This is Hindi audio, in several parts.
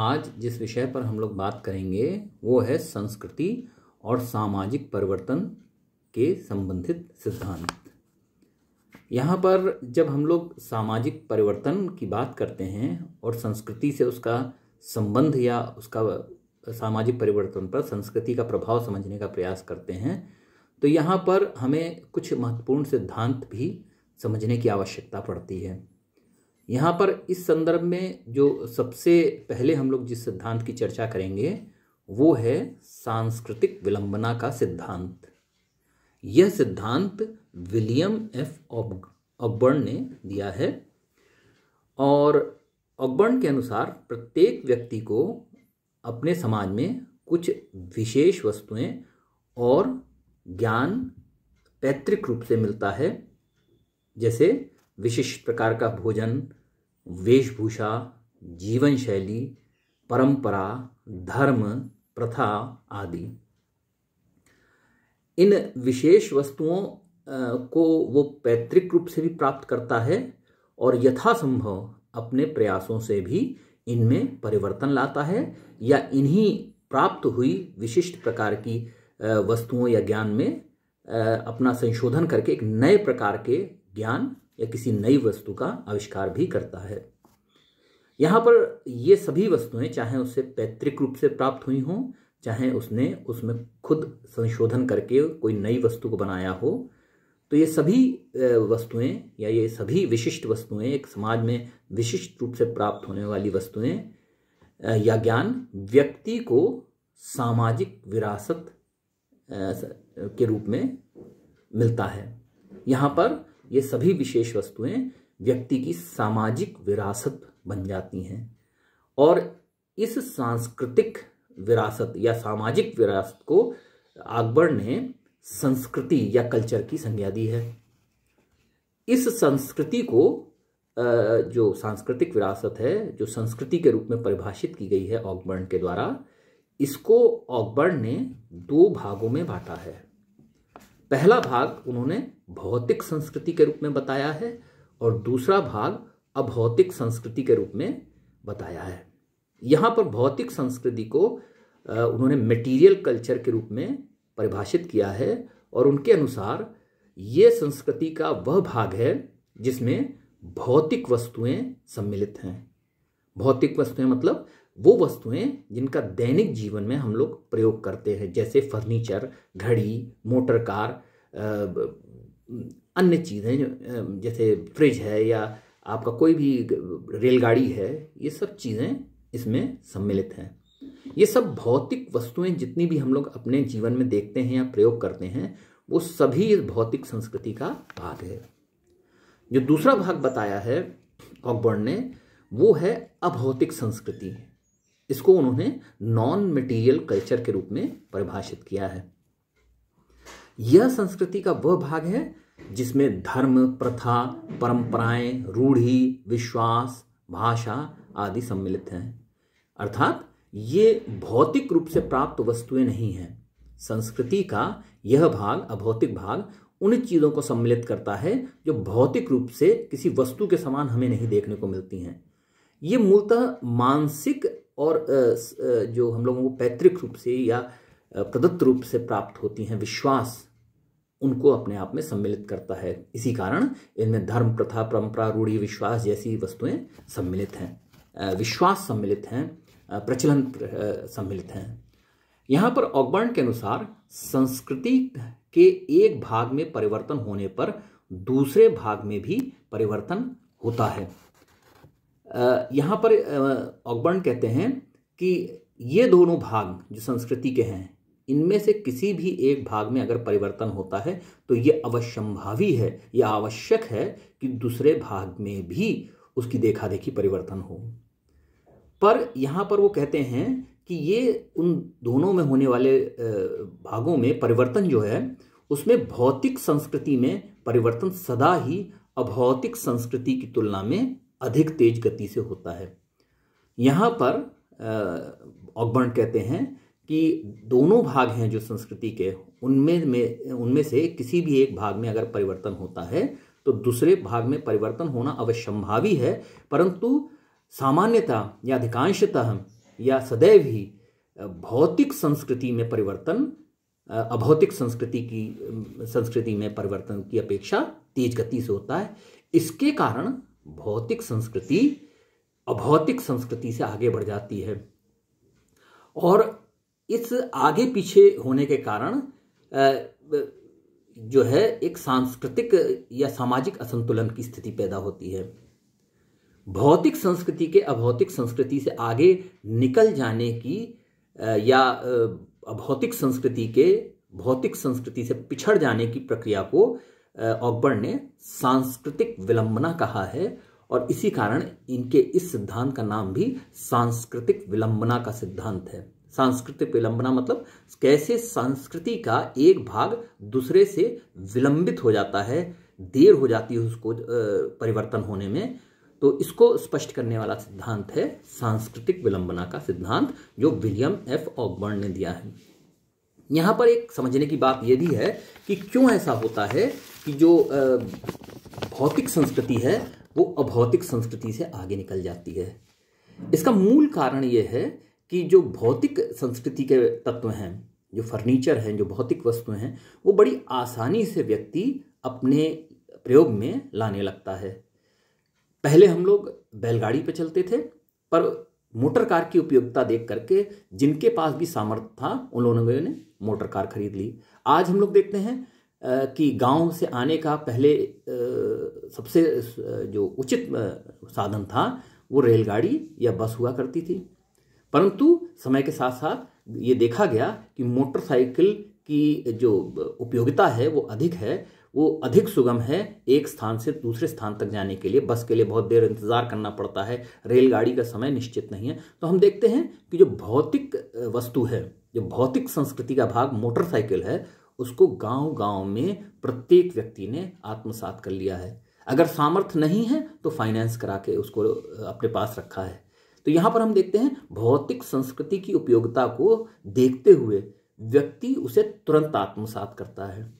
आज जिस विषय पर हम लोग बात करेंगे वो है संस्कृति और सामाजिक परिवर्तन के संबंधित सिद्धांत यहाँ पर जब हम लोग सामाजिक परिवर्तन की बात करते हैं और संस्कृति से उसका संबंध या उसका सामाजिक परिवर्तन पर संस्कृति का प्रभाव समझने का प्रयास करते हैं तो यहाँ पर हमें कुछ महत्वपूर्ण सिद्धांत भी समझने की आवश्यकता पड़ती है यहाँ पर इस संदर्भ में जो सबसे पहले हम लोग जिस सिद्धांत की चर्चा करेंगे वो है सांस्कृतिक विलंबना का सिद्धांत यह सिद्धांत विलियम एफ ऑकबर्न ने दिया है और ऑकबर्न के अनुसार प्रत्येक व्यक्ति को अपने समाज में कुछ विशेष वस्तुएं और ज्ञान पैतृक रूप से मिलता है जैसे विशिष्ट प्रकार का भोजन वेशभूषा जीवन शैली परंपरा धर्म प्रथा आदि इन विशेष वस्तुओं को वो पैतृक रूप से भी प्राप्त करता है और यथासंभव अपने प्रयासों से भी इनमें परिवर्तन लाता है या इन्हीं प्राप्त हुई विशिष्ट प्रकार की वस्तुओं या ज्ञान में अपना संशोधन करके एक नए प्रकार के ज्ञान या किसी नई वस्तु का आविष्कार भी करता है यहाँ पर ये सभी वस्तुएं चाहे उसे पैतृक रूप से प्राप्त हुई हों चाहे उसने उसमें खुद संशोधन करके कोई नई वस्तु को बनाया हो तो ये सभी वस्तुएं या ये सभी विशिष्ट वस्तुएं एक समाज में विशिष्ट रूप से प्राप्त होने वाली वस्तुएं या ज्ञान व्यक्ति को सामाजिक विरासत के रूप में मिलता है यहाँ पर ये सभी विशेष वस्तुएं व्यक्ति की सामाजिक विरासत बन जाती हैं और इस सांस्कृतिक विरासत या सामाजिक विरासत को अकबर ने संस्कृति या कल्चर की संज्ञा दी है इस संस्कृति को जो सांस्कृतिक विरासत है जो संस्कृति के रूप में परिभाषित की गई है ऑकबर्न के द्वारा इसको ऑकबर्न ने दो भागों में बांटा है पहला भाग उन्होंने भौतिक संस्कृति के रूप में बताया है और दूसरा भाग अभौतिक संस्कृति के रूप में बताया है यहाँ पर भौतिक संस्कृति को उन्होंने मटेरियल कल्चर के रूप में परिभाषित किया है और उनके अनुसार ये संस्कृति का वह भाग है जिसमें भौतिक वस्तुएं सम्मिलित हैं भौतिक वस्तुएं मतलब वो वस्तुएं जिनका दैनिक जीवन में हम लोग प्रयोग करते हैं जैसे फर्नीचर घड़ी मोटर कार अन्य चीज़ें जैसे फ्रिज है या आपका कोई भी रेलगाड़ी है ये सब चीज़ें इसमें सम्मिलित हैं ये सब भौतिक वस्तुएं जितनी भी हम लोग अपने जीवन में देखते हैं या प्रयोग करते हैं वो सभी इस भौतिक संस्कृति का भाग है जो दूसरा भाग बताया है ऑकबर्न ने वो है अभौतिक संस्कृति इसको उन्होंने नॉन मटेरियल कल्चर के रूप में परिभाषित किया है यह संस्कृति का वह भाग है जिसमें धर्म प्रथा परंपराएं रूढ़ी विश्वास भाषा आदि सम्मिलित हैं अर्थात ये भौतिक रूप से प्राप्त वस्तुएं नहीं हैं संस्कृति का यह भाग अभौतिक भाग उन चीज़ों को सम्मिलित करता है जो भौतिक रूप से किसी वस्तु के समान हमें नहीं देखने को मिलती हैं ये मूलतः मानसिक और जो हम लोगों को पैतृक रूप से या प्रदत्त रूप से प्राप्त होती हैं विश्वास उनको अपने आप में सम्मिलित करता है इसी कारण इनमें धर्म प्रथा परंपरा रूढ़ी विश्वास जैसी वस्तुएं सम्मिलित हैं विश्वास सम्मिलित हैं प्रचलन सम्मिलित हैं यहाँ पर ऑकबर्न के अनुसार संस्कृति के एक भाग में परिवर्तन होने पर दूसरे भाग में भी परिवर्तन होता है यहाँ पर ऑकबर्न कहते हैं कि ये दोनों भाग जो संस्कृति के हैं इनमें से किसी भी एक भाग में अगर परिवर्तन होता है तो ये अवश्यंभावी है या आवश्यक है कि दूसरे भाग में भी उसकी देखा देखी परिवर्तन हो पर यहाँ पर वो कहते हैं कि ये उन दोनों में होने वाले भागों में परिवर्तन जो है उसमें भौतिक संस्कृति में परिवर्तन सदा ही अभौतिक संस्कृति की तुलना में अधिक तेज गति से होता है यहाँ पर ऑकबर्न कहते हैं कि दोनों भाग हैं जो संस्कृति के उनमें में उनमें से किसी भी एक भाग में अगर परिवर्तन होता है तो दूसरे भाग में परिवर्तन होना अवश्यंभावी है परंतु सामान्यतः या अधिकांशतः या सदैव ही भौतिक संस्कृति में परिवर्तन अभौतिक संस्कृति की संस्कृति में परिवर्तन की अपेक्षा तेज गति से होता है इसके कारण भौतिक संस्कृति अभौतिक संस्कृति से आगे बढ़ जाती है और इस आगे पीछे होने के कारण जो है एक सांस्कृतिक या सामाजिक असंतुलन की स्थिति पैदा होती है भौतिक संस्कृति के अभौतिक संस्कृति से आगे निकल जाने की या अभौतिक संस्कृति के भौतिक संस्कृति से पिछड़ जाने की प्रक्रिया को ऑकबर्ड ने सांस्कृतिक विलंबना कहा है और इसी कारण इनके इस सिद्धांत का नाम भी सांस्कृतिक विलंबना का सिद्धांत है सांस्कृतिक विलंबना मतलब कैसे संस्कृति का एक भाग दूसरे से विलंबित हो जाता है देर हो जाती है उसको परिवर्तन होने में तो इसको स्पष्ट करने वाला सिद्धांत है सांस्कृतिक विलंबना का सिद्धांत जो विलियम एफ ऑकबर्न ने दिया है यहाँ पर एक समझने की बात यह भी है कि क्यों ऐसा होता है कि जो भौतिक संस्कृति है वो अभौतिक संस्कृति से आगे निकल जाती है इसका मूल कारण यह है कि जो भौतिक संस्कृति के तत्व हैं जो फर्नीचर हैं जो भौतिक वस्तुएं हैं वो बड़ी आसानी से व्यक्ति अपने प्रयोग में लाने लगता है पहले हम लोग बैलगाड़ी पर चलते थे पर मोटर कार की उपयोगिता देख करके जिनके पास भी सामर्थ्य था उन लोगों ने मोटर कार खरीद ली आज हम लोग देखते हैं कि गांव से आने का पहले सबसे जो उचित साधन था वो रेलगाड़ी या बस हुआ करती थी परंतु समय के साथ साथ ये देखा गया कि मोटरसाइकिल की जो उपयोगिता है वो अधिक है वो अधिक सुगम है एक स्थान से दूसरे स्थान तक जाने के लिए बस के लिए बहुत देर इंतज़ार करना पड़ता है रेलगाड़ी का समय निश्चित नहीं है तो हम देखते हैं कि जो भौतिक वस्तु है जो भौतिक संस्कृति का भाग मोटरसाइकिल है उसको गांव गांव में प्रत्येक व्यक्ति ने आत्मसात कर लिया है अगर सामर्थ्य नहीं है तो फाइनेंस करा के उसको अपने पास रखा है तो यहाँ पर हम देखते हैं भौतिक संस्कृति की उपयोगिता को देखते हुए व्यक्ति उसे तुरंत आत्मसात करता है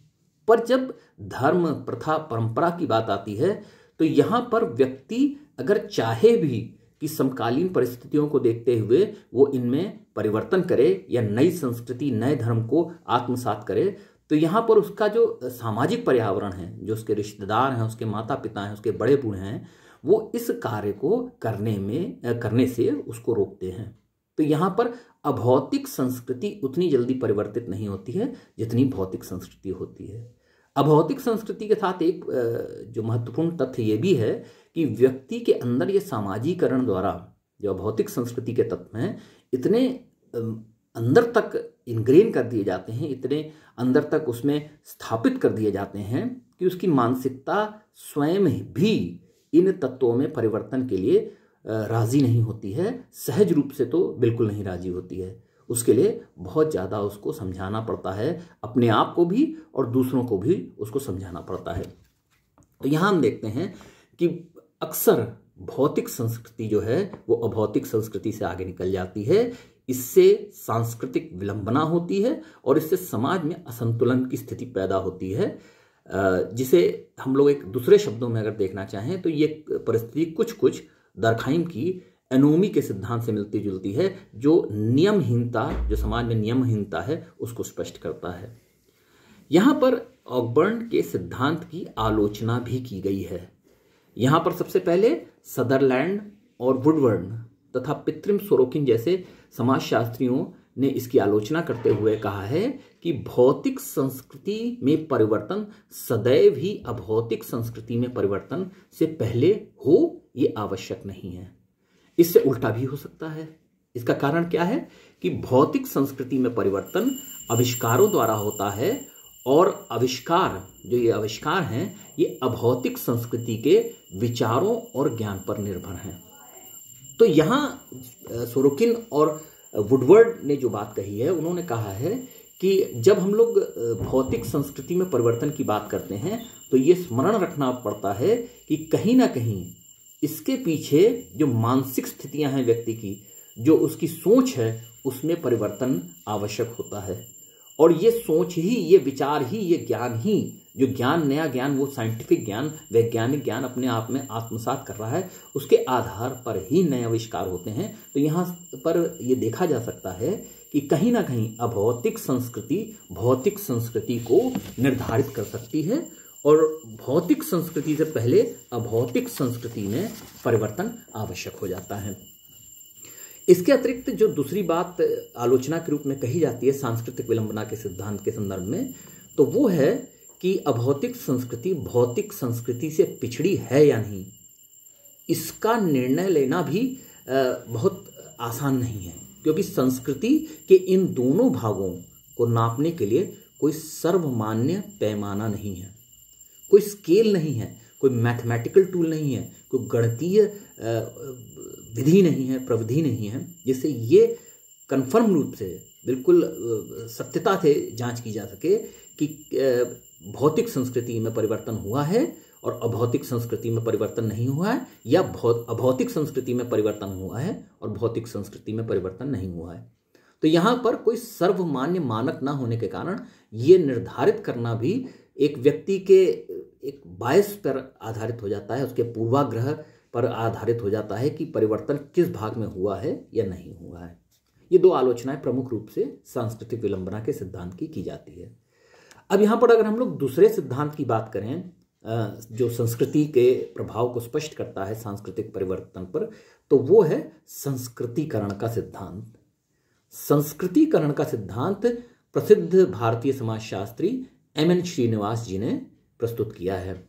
पर जब धर्म प्रथा परंपरा की बात आती है तो यहाँ पर व्यक्ति अगर चाहे भी कि समकालीन परिस्थितियों को देखते हुए वो इनमें परिवर्तन करे या नई संस्कृति नए धर्म को आत्मसात करे तो यहाँ पर उसका जो सामाजिक पर्यावरण है जो उसके रिश्तेदार हैं उसके माता पिता हैं उसके बड़े बूढ़े हैं वो इस कार्य को करने में करने से उसको रोकते हैं तो यहाँ पर अभौतिक संस्कृति उतनी जल्दी परिवर्तित नहीं होती है जितनी भौतिक संस्कृति होती है अभौतिक संस्कृति के साथ एक जो महत्वपूर्ण तथ्य ये भी है कि व्यक्ति के अंदर ये सामाजिकरण द्वारा जो अभौतिक संस्कृति के तत्व हैं इतने अंदर तक इनग्रेन कर दिए जाते हैं इतने अंदर तक उसमें स्थापित कर दिए जाते हैं कि उसकी मानसिकता स्वयं भी इन तत्वों में परिवर्तन के लिए राज़ी नहीं होती है सहज रूप से तो बिल्कुल नहीं राज़ी होती है उसके लिए बहुत ज़्यादा उसको समझाना पड़ता है अपने आप को भी और दूसरों को भी उसको समझाना पड़ता है तो यहाँ हम देखते हैं कि अक्सर भौतिक संस्कृति जो है वो अभौतिक संस्कृति से आगे निकल जाती है इससे सांस्कृतिक विलंबना होती है और इससे समाज में असंतुलन की स्थिति पैदा होती है जिसे हम लोग एक दूसरे शब्दों में अगर देखना चाहें तो ये परिस्थिति कुछ कुछ दरखाइम की एनोमी के सिद्धांत से मिलती जुलती है जो नियमहीनता जो समाज में नियमहीनता है उसको स्पष्ट करता है यहां पर ऑकबर्न के सिद्धांत की आलोचना भी की गई है यहां पर सबसे पहले सदरलैंड और वुडवर्न तथा पित्रिम सोरोकिन जैसे समाजशास्त्रियों ने इसकी आलोचना करते हुए कहा है कि भौतिक संस्कृति में परिवर्तन सदैव ही अभौतिक संस्कृति में परिवर्तन से पहले हो ये आवश्यक नहीं है इससे उल्टा भी हो सकता है इसका कारण क्या है कि भौतिक संस्कृति में परिवर्तन आविष्कारों द्वारा होता है और आविष्कार जो ये आविष्कार हैं ये अभौतिक संस्कृति के विचारों और ज्ञान पर निर्भर हैं तो यहां सोरोकिन और वुडवर्ड ने जो बात कही है उन्होंने कहा है कि जब हम लोग भौतिक संस्कृति में परिवर्तन की बात करते हैं तो ये स्मरण रखना पड़ता है कि कहीं ना कहीं इसके पीछे जो मानसिक स्थितियां हैं व्यक्ति की जो उसकी सोच है उसमें परिवर्तन आवश्यक होता है और ये सोच ही ये विचार ही ये ज्ञान ही जो ज्ञान नया ज्ञान वो साइंटिफिक ज्ञान वैज्ञानिक ज्ञान अपने आप में आत्मसात कर रहा है उसके आधार पर ही नए आविष्कार होते हैं तो यहाँ पर यह देखा जा सकता है कि कहीं ना कहीं अभौतिक संस्कृति भौतिक संस्कृति को निर्धारित कर सकती है और भौतिक संस्कृति से पहले अभौतिक संस्कृति में परिवर्तन आवश्यक हो जाता है इसके अतिरिक्त जो दूसरी बात आलोचना के रूप में कही जाती है सांस्कृतिक विलंबना के सिद्धांत के संदर्भ में तो वो है कि अभौतिक संस्कृति भौतिक संस्कृति से पिछड़ी है या नहीं इसका निर्णय लेना भी बहुत आसान नहीं है क्योंकि संस्कृति के इन दोनों भागों को नापने के लिए कोई सर्वमान्य पैमाना नहीं है कोई स्केल नहीं है कोई मैथमेटिकल टूल नहीं है कोई गणतीय विधि नहीं है प्रविधि नहीं है जिससे ये कन्फर्म रूप से बिल्कुल सत्यता से जांच की जा सके कि भौतिक संस्कृति में परिवर्तन हुआ है और अभौतिक संस्कृति में परिवर्तन नहीं हुआ है या अभौतिक संस्कृति में परिवर्तन हुआ है और भौतिक संस्कृति में परिवर्तन नहीं हुआ है तो यहां पर कोई सर्वमान्य मानक ना होने के कारण ये निर्धारित करना भी एक व्यक्ति के एक बायस पर आधारित हो जाता है उसके पूर्वाग्रह पर आधारित हो जाता है कि परिवर्तन किस भाग में हुआ है या नहीं हुआ है ये दो आलोचनाएं प्रमुख रूप से सांस्कृतिक विलंबना के सिद्धांत की की जाती है अब यहां पर अगर हम लोग दूसरे सिद्धांत की बात करें जो संस्कृति के प्रभाव को स्पष्ट करता है सांस्कृतिक परिवर्तन पर तो वो है संस्कृतिकरण का सिद्धांत संस्कृतिकरण का सिद्धांत प्रसिद्ध भारतीय समाजशास्त्री एम एन श्रीनिवास जी ने प्रस्तुत किया है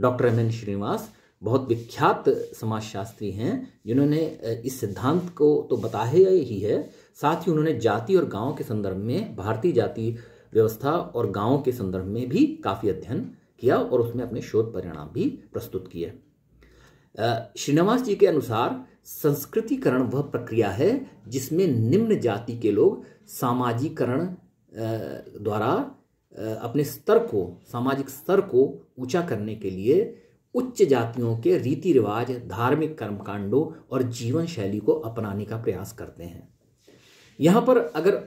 डॉक्टर एम एन श्रीनिवास बहुत विख्यात समाजशास्त्री हैं जिन्होंने इस सिद्धांत को तो बताया ही है साथ ही उन्होंने जाति और गांव के संदर्भ में भारतीय जाति व्यवस्था और गांव के संदर्भ में भी काफ़ी अध्ययन किया और उसमें अपने शोध परिणाम भी प्रस्तुत किए श्रीनिवास जी के अनुसार संस्कृतिकरण वह प्रक्रिया है जिसमें निम्न जाति के लोग सामाजिकरण द्वारा अपने स्तर को सामाजिक स्तर को ऊंचा करने के लिए उच्च जातियों के रीति रिवाज धार्मिक कर्मकांडों और जीवन शैली को अपनाने का प्रयास करते हैं यहाँ पर अगर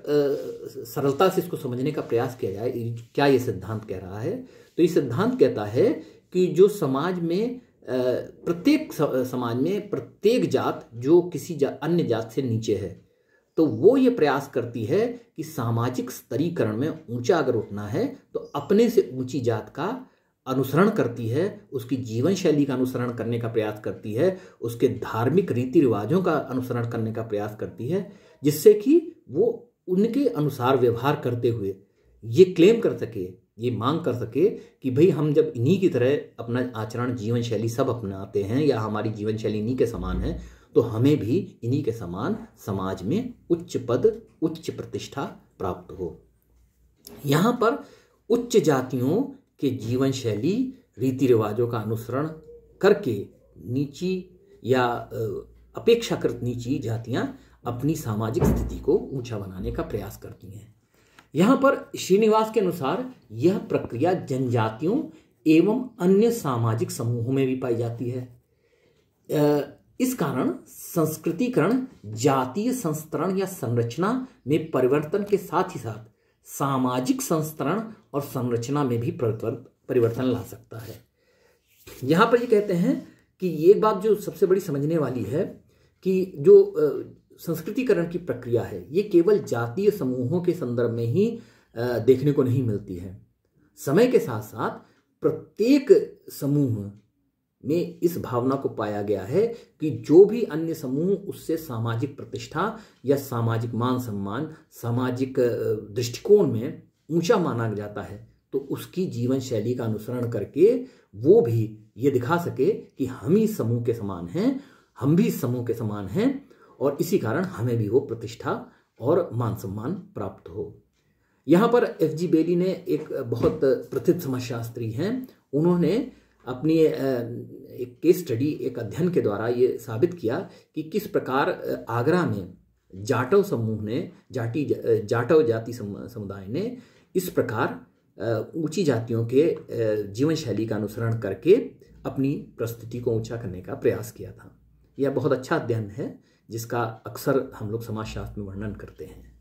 सरलता से इसको समझने का प्रयास किया जाए क्या ये सिद्धांत कह रहा है तो ये सिद्धांत कहता है कि जो समाज में प्रत्येक समाज में प्रत्येक जात जो किसी जा, अन्य जात से नीचे है तो वो ये प्रयास करती है कि सामाजिक स्तरीकरण में ऊंचा अगर उठना है तो अपने से ऊंची जात का अनुसरण करती है उसकी जीवन शैली का अनुसरण करने का प्रयास करती है उसके धार्मिक रीति रिवाजों का अनुसरण करने का प्रयास करती है जिससे कि वो उनके अनुसार व्यवहार करते हुए ये क्लेम कर सके ये मांग कर सके कि भाई हम जब इन्हीं की तरह अपना आचरण जीवन शैली सब अपनाते हैं या हमारी जीवन शैली इन्हीं के समान है तो हमें भी इन्हीं के समान समाज में उच्च पद उच्च प्रतिष्ठा प्राप्त हो यहाँ पर उच्च जातियों के जीवन शैली रीति रिवाजों का अनुसरण करके नीची या अपेक्षाकृत नीची जातियाँ अपनी सामाजिक स्थिति को ऊंचा बनाने का प्रयास करती हैं यहाँ पर श्रीनिवास के अनुसार यह प्रक्रिया जनजातियों एवं अन्य सामाजिक समूहों में भी पाई जाती है इस कारण संस्कृतिकरण जातीय संस्तरण या संरचना में परिवर्तन के साथ ही साथ सामाजिक संस्तरण और संरचना में भी परिवर्तन ला सकता है यहाँ पर ये कहते हैं कि ये बात जो सबसे बड़ी समझने वाली है कि जो संस्कृतिकरण की प्रक्रिया है ये केवल जातीय समूहों के संदर्भ में ही देखने को नहीं मिलती है समय के साथ साथ प्रत्येक समूह में इस भावना को पाया गया है कि जो भी अन्य समूह उससे सामाजिक प्रतिष्ठा या सामाजिक मान सम्मान सामाजिक दृष्टिकोण में ऊंचा माना जाता है तो उसकी जीवन शैली का अनुसरण करके वो भी ये दिखा सके कि हम ही समूह के समान हैं हम भी समूह के समान हैं और इसी कारण हमें भी वो प्रतिष्ठा और मान सम्मान प्राप्त हो यहाँ पर एफ जी बेली ने एक बहुत प्रसिद्ध समाजशास्त्री हैं उन्होंने अपनी एक केस स्टडी एक अध्ययन के द्वारा ये साबित किया कि किस प्रकार आगरा में जाटव समूह ने जाटी जाटव जाति समुदाय ने इस प्रकार ऊंची जातियों के जीवन शैली का अनुसरण करके अपनी प्रस्तुति को ऊंचा करने का प्रयास किया था यह बहुत अच्छा अध्ययन है जिसका अक्सर हम लोग समाजशास्त्र में वर्णन करते हैं